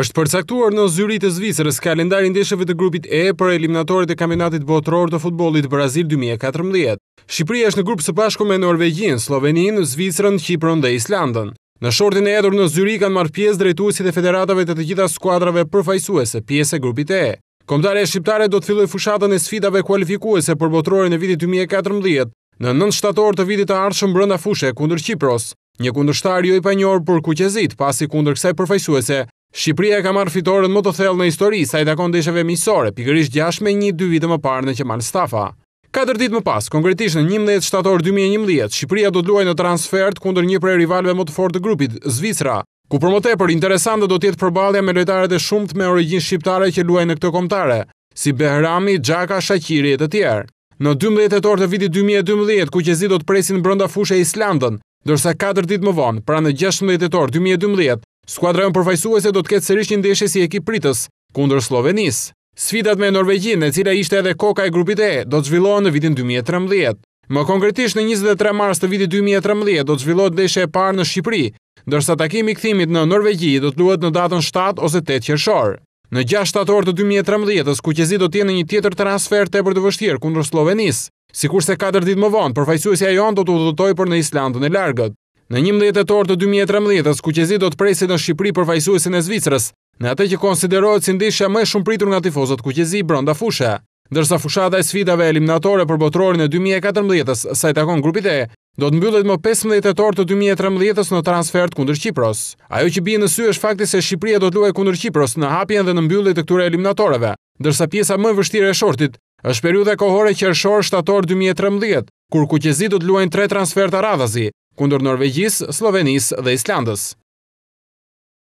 është përcaktuar në zyri të Zvicrës kalendari ndeshëve të grupit E për eliminatorit e kampionatit botëror të futbolit Brazil 2014. Shqipëria është në grupë së pashku me Norvegjin, Slovenin, Zvicrën, Qipron dhe Islandën. Në shortin e edur në zyri kanë marrë pjesë drejtuesit e federatave të të gjitha skuadrave përfajsuese, pjesë e grupit E. Komtare e shqiptare do të filloj fushatën e sfidave kualifikuese për botërorin e vitit 2014, në 9 shtator të vitit të ardhshëm brenda fushës kundër Kipros, Një kundërshtar jo i panjor për kuqezit, pasi kundër kësaj përfaqësuese Shqipëria ka marrë fitoren më të thellë në histori sa i takon ndeshjeve miqësore, pikërisht 6 me një dy vite më parë në Qemal Stafa. Katër ditë më pas, konkretisht në 11 shtator 2011, Shqipëria do të luajë në transfert kundër një prej rivalëve më të fortë të grupit, Zvicra, ku për moment për interesante do të jetë përballja me lojtarët e shumtë me origjinë shqiptare që luajnë në këtë kombëtare, si Behrami, Xhaka, Shaqiri e të tjerë. Në 12 tetor të vitit 2012, Kuqezi do të presin brenda fushës së Islandës, ndërsa katër ditë më vonë, pra në 16 tetor 2012, Skuadra jonë përfajsuese do të ketë sërish një ndeshe si ekip pritës, kundër Slovenis. Sfidat me Norvegjin, në cila ishte edhe koka e grupit e, do të zhvillohë në vitin 2013. Më konkretisht në 23 mars të vitin 2013 do të zhvillohë ndeshe e parë në Shqipri, dërsa takimi këthimit në Norvegji do të luhet në datën 7 ose 8 qershor. Në 6-7 orë të 2013, s skuqezi do tjene një tjetër transfer të e për të vështirë kundër Slovenis, si 4 ditë më vonë, përfajsuesja jon do të udhëtojë për në Islandën e largët. Në një mdhjet e torë të 2013-ës, kuqezi do të presit në Shqipëri për fajsuesin e Zvicrës, në atë që konsiderohet si ndeshja më shumë pritur nga tifozët kuqezi bronda fusha, ndërsa fusha e sfidave eliminatore për botrorin e 2014-ës, sa i takon grupit e, do të mbyllet më 15 e torë të 2013-ës në transfert kundër Qipros. Ajo që bie në sy është fakti se Shqipëria do të luaj kundër Qipros në hapjen dhe në mbyllet e këture eliminatoreve, ndërsa pjesa më vështire e shortit është periude kohore që është shorë 7 2013, kur kuqezi do të luajnë tre transfer radhazi, fondor Norvegjis, Slovenis dhe Islandës.